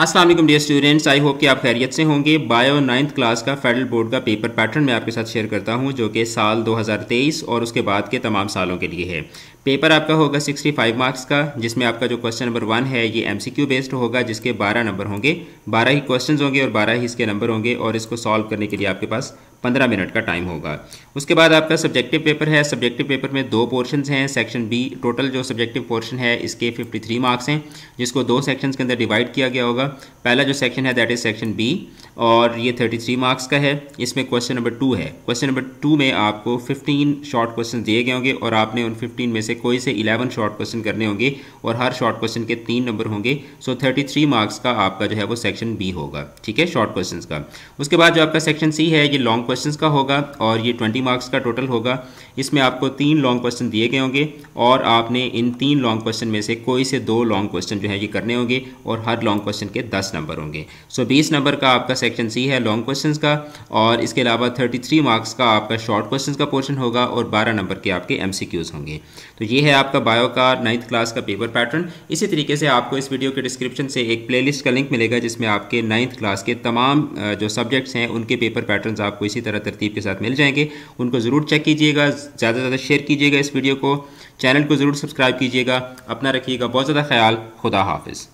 अस्सलाम वालेकुम dear students I hope कि आप खैरियत से होंगे बायो नाइन्थ क्लास का फेडरल बोर्ड का पेपर पैटर्न मैं आपके साथ शेयर करता हूं जो कि साल 2023 और उसके बाद के तमाम सालों के लिए है पेपर आपका होगा 65 मार्क्स का जिसमें आपका जो क्वेश्चन नंबर वन है ये एमसीक्यू बेस्ड होगा जिसके 12 नंबर होंगे 12 ही क्वेश्चन होंगे और 12 ही इसके नंबर होंगे और इसको सॉल्व करने के लिए आपके पास पंद्रह मिनट का टाइम होगा उसके बाद आपका सब्जेक्टिव पेपर है सब्जेक्टिव पेपर में दो पोर्शन हैं सेक्शन बी टोटल जो सब्जेक्टिव पोर्शन है इसके 53 मार्क्स हैं जिसको दो सेक्शंस के अंदर डिवाइड किया गया होगा पहला जो सेक्शन है दैट इज़ सेक्शन बी और ये 33 मार्क्स का है इसमें क्वेश्चन नंबर टू है क्वेश्चन नंबर टू में आपको फिफ्टीन शॉर्ट क्वेश्चन दिए गए होंगे और आपने उन फिफ्टीन में से कोई से इलेवन शॉर्ट क्वेश्चन करने होंगे और हर शॉर्ट क्वेश्चन के तीन नंबर होंगे सो थ्री मार्क्स का आपका जो है वो सेक्शन बी होगा ठीक है शॉर्ट क्वेश्चन का उसके बाद जो आपका सेक्शन सी है ये लॉन्ग क्वेश्चंस का होगा और ये 20 मार्क्स का टोटल होगा इसमें आपको तीन लॉन्ग क्वेश्चन दिए गए होंगे और आपने इन तीन लॉन्ग क्वेश्चन में से कोई से दो लॉन्ग क्वेश्चन जो है ये करने होंगे और हर लॉन्ग क्वेश्चन के दस नंबर होंगे सो बीस नंबर का आपका सेक्शन सी है लॉन्ग क्वेश्चन का और इसके अलावा थर्टी मार्क्स का आपका शॉर्ट क्वेश्चन का पोर्शन होगा और बारह नंबर के आपके एम होंगे तो ये है आपका बायो का नाइन्थ क्लास का पेपर पैटर्न इसी तरीके से आपको इस वीडियो के डिस्क्रिप्शन से एक प्लेलिस्ट का लिंक मिलेगा जिसमें आपके नाइन्थ क्लास के तमाम जो सब्जेक्ट्स हैं उनके पेपर पैटर्न्स आपको इसी तरह तरतीब के साथ मिल जाएंगे उनको ज़रूर चेक कीजिएगा ज़्यादा से ज़्यादा शेयर कीजिएगा इस वीडियो को चैनल को ज़रूर सब्सक्राइब कीजिएगा अपना रखिएगा बहुत ज़्यादा ख्याल खुदा हाफिज़